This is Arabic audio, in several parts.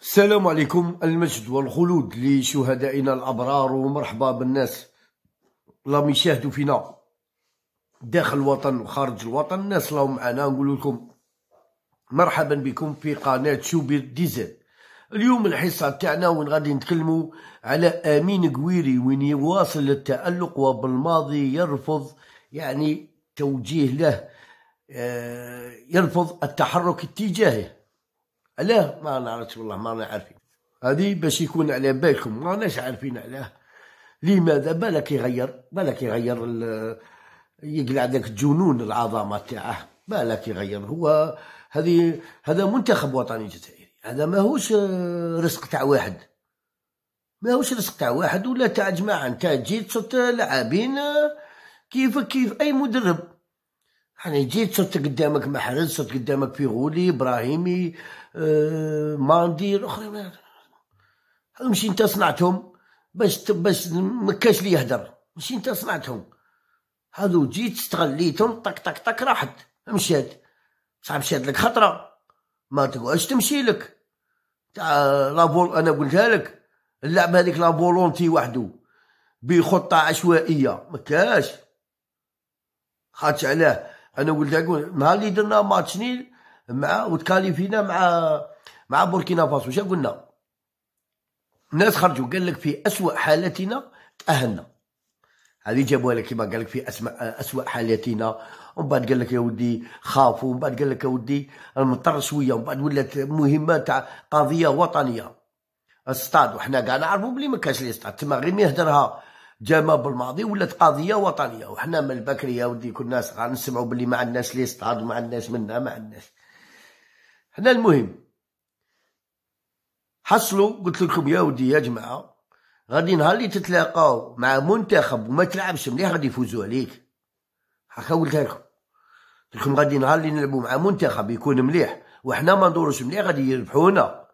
السلام عليكم المجد والخلود لشهدائنا الأبرار ومرحبا بالناس اللهم يشاهدوا فينا داخل الوطن وخارج الوطن الناس راهم معنا نقول لكم مرحبا بكم في قناة شوبير ديزل اليوم الحصة تاعنا وين غادي نتكلموا على أمين قويري وين يواصل التألق وبالماضي يرفض يعني توجيه له آه، يرفض التحرك اتجاهه علاه ما نعرفش والله ما عارفين هذه باش يكون على بالكم ما ناش عارفين علاه لماذا بالك يغير بالك يغير يقلع داك الجنون العظمه تاعه بالك يغير هو هذه هذا منتخب وطني جزائري هذا ماهوش رزق تاع واحد ماهوش رزق تاع واحد ولا تاع جماعه انت جيت صرت لاعبين كيف كيف اي مدرب يعني جيت صرت قدامك محرز صرت قدامك فيغولي ابراهيمي آه ماندي الاخرين ماشي انت صنعتهم باش باش ما كاش لي يهدر ماشي انت صنعتهم هذو جيت استغليتهم طك طك طك راحت مشات صعب مشات لك خطره ما تقعدش تمشي لك تاع لابول انا قلتها لك اللعب هذيك لابولونتي وحده بخطه عشوائيه ما كاش خاطش علاه انا قلت اقول نهار اللي درنا ماتش نيل مع وتكاليفينا مع مع بوركينا فاسو شا قلنا الناس خرجوا قال لك في اسوء حالتنا تاهلنا هذه جابوها لك كيما قال لك في اسوء حالتنا ومن بعد قال لك يا ودي خافوا ومن بعد قال لك يا ودي المطر شويه ومن بعد ولات مهمه تاع قضيه وطنيه الصطاد وحنا كاع نعرفوا بلي ما كانش لي صطاد تما غير يهدرها جامع بالماضي ولات قضيه وطنيه وحنا من البكري يا ودي كنا صغار نسمعوا باللي الناس لي ليستاد مع الناس منا مع الناس حنا المهم حصلوا قلت لكم يا ودي يا جماعه غادي نهار اللي تتلاقاو مع منتخب وما تلعبش مليح غادي يفوزوا عليك هكا قلتها لكم قلت لكم غادي نهار اللي نلعبوا مع منتخب يكون مليح وحنا ما ندوروش مليح غادي يربحونا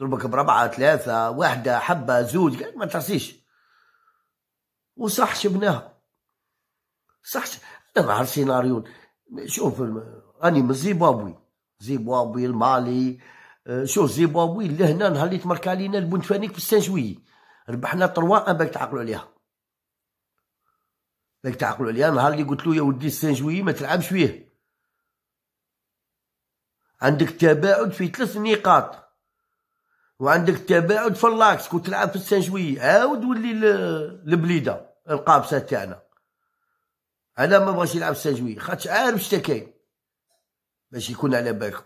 ضربك بربعه ثلاثه واحده حبه زوج ما تعصيش وصح شبناها صح انا ما سيناريو شوف راني من زيمبابوي زيمبابوي المالي أه، شوف زيمبابوي لهنا نهار اللي تمرك علينا البونتفانيك في السان جويي ربحنا طروا ان باك تعقلوا عليها باك تعقلوا عليها نهار اللي قلت له يا ودي السان جويي ما تلعبش فيه عندك تباعد في ثلاث نقاط وعندك تباعد في اللاكس كنت تلعب في السان جوي عاود ولي البليده القابسه تاعنا انا ما بغاش يلعب في السان جوي خاطش عارف شتا كاين باش يكون على بالك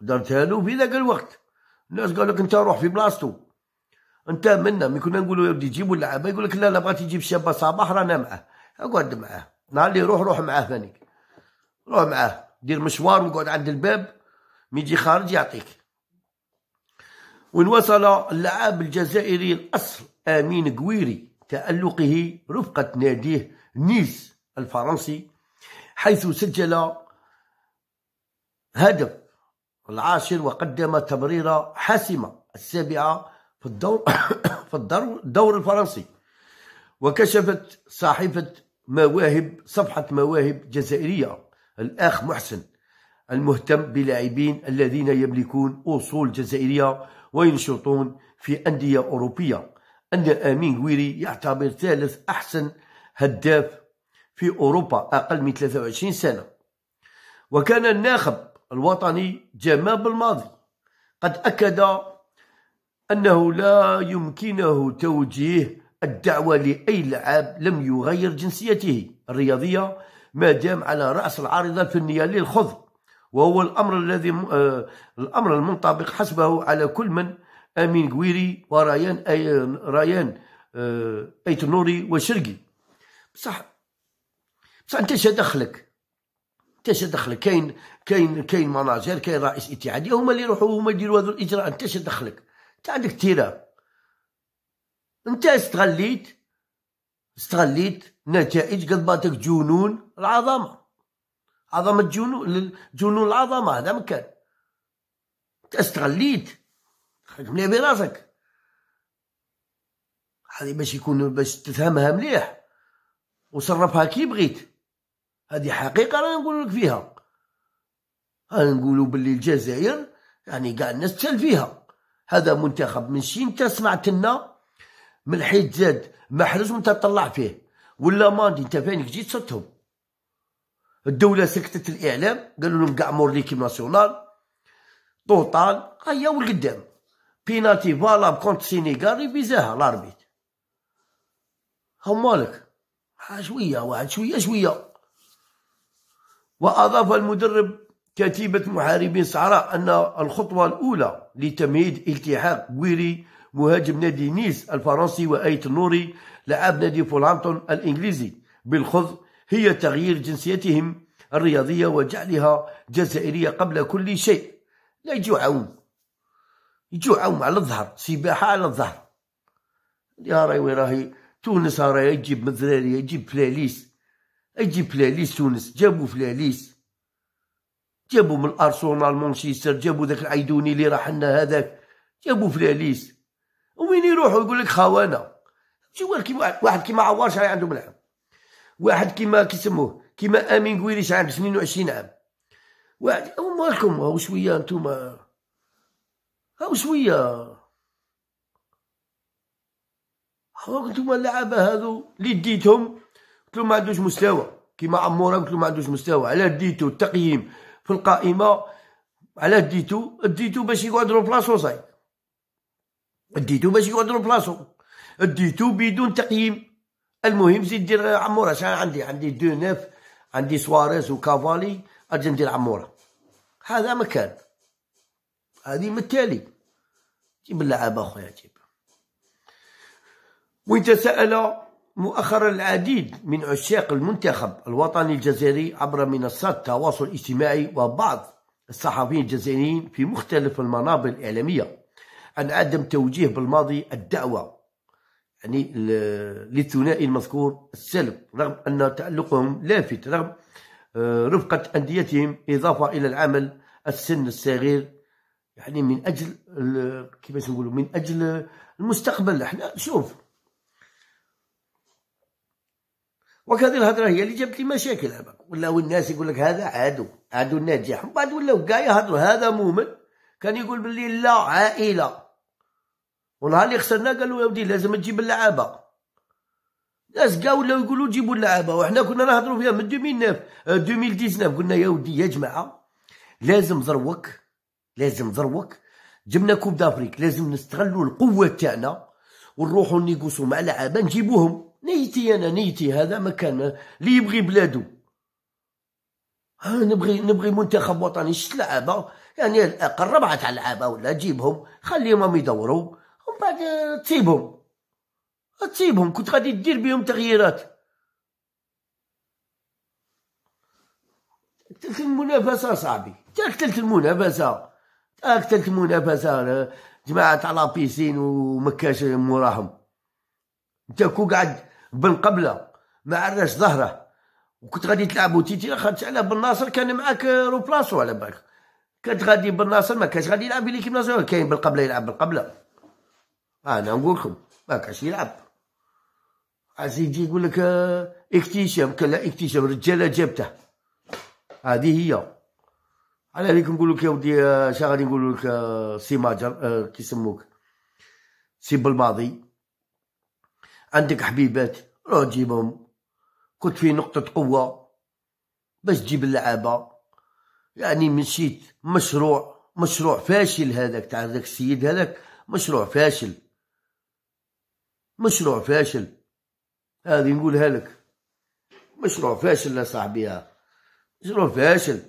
درتها له في ذاك الوقت الناس قالوا لك انت روح في بلاصتو انت منا من كنا نقولوا يا ودي جيبوا اللعابه يقول لك لا لا بغات يجيب شابه صباح رانا معاه اقعد معاه نهار اللي روح روح معاه ثاني روح معاه دير مشوار وقعد عند الباب مي يجي خارج يعطيك وين وصل اللاعب الجزائري الأصل آمين قويري تألقه رفقة ناديه نيس الفرنسي حيث سجل هدف العاشر وقدم تمريرة حاسمة السابعة في الدور في الدور الفرنسي وكشفت صحيفة مواهب صفحة مواهب جزائرية الأخ محسن المهتم بلاعبين الذين يملكون أصول جزائرية وينشطون في أندية أوروبية أن أمين غويري يعتبر ثالث أحسن هداف في أوروبا أقل من 23 سنة وكان الناخب الوطني جمال بالماضي قد أكد أنه لا يمكنه توجيه الدعوة لأي لعاب لم يغير جنسيته الرياضية ما دام على رأس العارضة الفنية للخضر وهو الأمر الذي آه، الأمر المنطبق حسبه على كل من أمين قويري وريان أي ريان آه، أيت النوري وشرقي بصح بصح أنت اش دخلك أنت اش دخلك كاين كاين كاين مناجر كاين رئيس اتحادية هما اللي يروحوا هما يديروا هذو الإجراء أنت اش دخلك أنت عندك تيرة أنت استغليت استغليت نتائج قلباتك جنون العظمه عظمه جنون جنون العظمه هذا مكان استغليت خليك مليح براسك هذه باش يكون باش تفهمها مليح وصرفها كي بغيت هذه حقيقه راني نقول لك فيها أنا نقولوا باللي الجزائر يعني كاع الناس تسال فيها هذا منتخب من شي انت سمعت لنا من حيت زاد محرز وانت تطلع فيه ولا ماضي انت فينك جيت صدتهم الدوله سكتت الاعلام قالوا لهم كاع مور ليكيب ناسيونال طوطال هيا والقدام بينالتي فالاب كونت سينيغال ريفيزاها لاربيت هاو مالك شويه واحد شويه شويه واضاف المدرب كتيبه محاربين صحراء ان الخطوه الاولى لتمهيد التحاق بويري مهاجم نادي نيس الفرنسي وايت النوري لاعب نادي فولهامبتون الانجليزي بالخذ هي تغيير جنسيتهم الرياضية وجعلها جزائرية قبل كل شيء لا يجو عوم يجو عوم على الظهر سباحة على الظهر يا راهي وراهي تونس راهي يجيب مذراري يجيب فلاليس يجيب فلاليس تونس جابوا فلاليس جابوا من الارسنال مانشستر جابوا ذاك العيدوني اللي راح لنا هذاك جابوا فلاليس وين يروحوا يقول لك خوانا شو واحد كيما عوار شحال عنده ملعب واحد كيما كيسموه كيما امين قويريش سنين 22 عام واحد او مالكم هاو شويه نتوما هاو شويه هاك نتوما اللعابه هادو اللي ديتهم قلت ما عندوش مستوى كيما عموره قلت ما عندوش مستوى علاه ديتو التقييم في القائمه علاه ديتو ديتو باش يقعد له بلاصو صاي ديتو باش يقعد له بلاصو ديتو بدون تقييم المهم زيد دير عموره شحال عندي عندي دو نيف عندي سواريز وكافالي اجي ندير عموره هذا مكان هذه من جيب اللعابه اخويا جيب و تساءل مؤخرا العديد من عشاق المنتخب الوطني الجزائري عبر منصات التواصل الاجتماعي وبعض الصحفيين الجزائريين في مختلف المنابر الإعلامية عن عدم توجيه بالماضي الدعوة يعني للثنائي المذكور السلب رغم أن تألقهم لافت رغم آه، رفقة أنديتهم إضافة إلى العمل السن الصغير يعني من أجل كيفاش نقولوا من أجل المستقبل احنا شوف وكذا الهضره هي اللي جابت لي مشاكل هبا ولاو الناس يقول لك هذا عادو عادو ناجح من بعد ولاو كاع يهضروا هذا مؤمن كان يقول باللي لا عائله ونهار اللي خسرنا قالوا يا ودي لازم تجيب اللعابه ناس كاع ولاو يقولوا جيبوا اللعابه وحنا كنا نهضروا فيها من 2009 2019 قلنا يا ودي يا جماعه لازم ذروك لازم ذروك جبنا كوب دافريك لازم نستغلوا القوه تاعنا ونروحوا نيقوسوا مع لعابه نجيبوهم نيتي انا نيتي هذا مكان اللي يبغي بلادو نبغي نبغي منتخب وطني شت لعابه يعني الاقل ربعه تاع لعابه ولا جيبهم خليهم يدوروا ومن بعد تسيبهم تسيبهم كنت غادي دير بهم تغييرات قتلت المنافسه صاحبي قتلت المنافسه قتلت المنافسه جماعه تاع لابيسين ومكاش موراهم انت كو قعد بن قبله ما عرفش ظهره وكنت غادي تلعبو تيتي خرجت على بن ناصر كان معاك روبلاصو على بالك كانت غادي بن ناصر ما كانش غادي يلعب بليكيب ناصر كاين بالقبله يلعب بالقبله انا نقول لكم ما كاش يلعب عايز يجي يقول لك اكتشاف كلا اكتشاف رجاله جابته هذه هي على عليكم نقول لك يا ودي اش غادي نقول لك سي ماجر آه، كيسموك سي بالماضي عندك حبيبات روح جيبهم كنت في نقطة قوة باش تجيب اللعابة يعني مشيت مشروع مشروع فاشل هذاك تاع هذاك السيد هذاك مشروع فاشل مشروع فاشل هذه نقولها لك مشروع فاشل يا صاحبي مشروع فاشل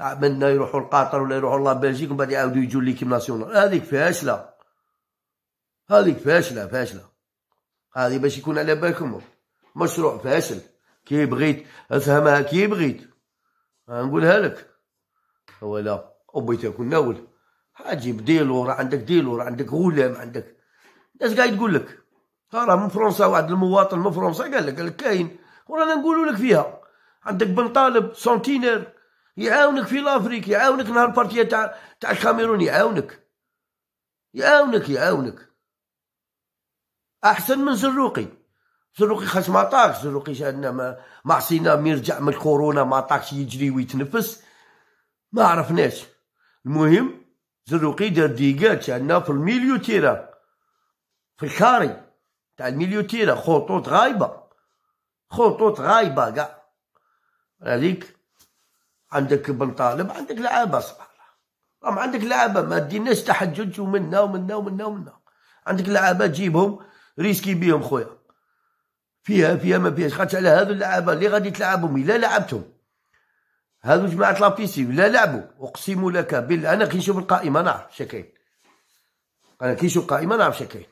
عملنا طيب، يروحوا لقطر ولا يروحوا بلجيك ومن بعد يعاودوا يجوا ليكيب ناسيونال هذيك فاشله هذيك فاشله فاشله هذه باش يكون على بالكم مشروع فاشل كي بغيت افهمها كي بغيت نقولها لك ولا ابي تاكل ناول حاجي ديلور عندك ديلور عندك غلام عندك الناس قاعد تقول لك راه من فرنسا واحد المواطن من فرنسا قال لك قال لك كاين ورانا نقولوا لك فيها عندك بن طالب سونتينير يعاونك في لافريك يعاونك نهار البارتي تاع تاع الكاميرون يعاونك يعاونك يعاونك احسن من زروقي زروقي خاص ما طاكش زروقي شادنا ما ما عصينا ميرجع من الكورونا ما طاكش يجري ويتنفس ما عرفناش المهم زروقي دار ديكات شادنا في الميليو تيرا في الخارج تاع الميليو تيرا خطوط غايبة خطوط غايبة كاع هاذيك عندك بن طالب عندك لعابة سبحان الله راهم عندك لعابة ما ديناش تحجج ومنا ومنا ومنا ومنا عندك لعابة تجيبهم ريسكي بيهم خويا فيها فيها ما فيهاش خاطش على هذو اللعابة اللي غادي تلعبهم إلا لعبتهم هذو جماعة لابيسي ولا لعبوا أقسم لك بالله أنا كي نشوف القائمة نعرف شكاين أنا كي نشوف القائمة نعرف شكاين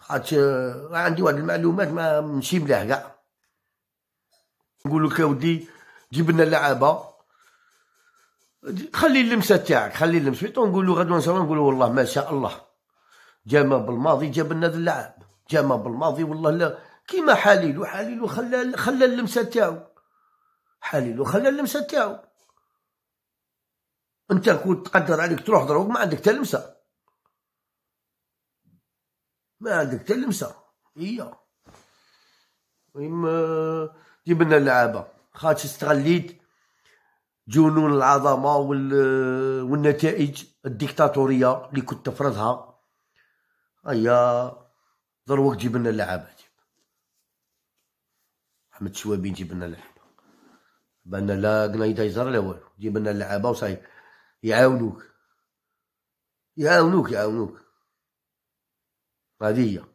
خاطر عندي واحد المعلومات ما ماشي ملاح كاع نقول لك يا ودي جيب لنا اللعابه خلي اللمسه تاعك خلي اللمسه طيب نقولوا غدوه ان شاء الله والله ما شاء الله جاما بالماضي جاب لنا اللعاب جاما بالماضي والله لا كيما حليل وحليل خلى خلى اللمسه تاعو حليل خلى اللمسه تاعو انت كنت تقدر عليك تروح دروك ما عندك لمسه ما عندك حتى لمسه هي المهم جيب لنا اللعابه خاطش استغليت جنون العظمه والنتائج الديكتاتوريه اللي كنت تفرضها هيا ضروك جيب لنا اللعابه جيب احمد شوابي جيب لنا اللعابه بان لا قنايدا يزر لا والو جيب لنا اللعابه وصاي يعاونوك يعاونوك يعاونوك قضية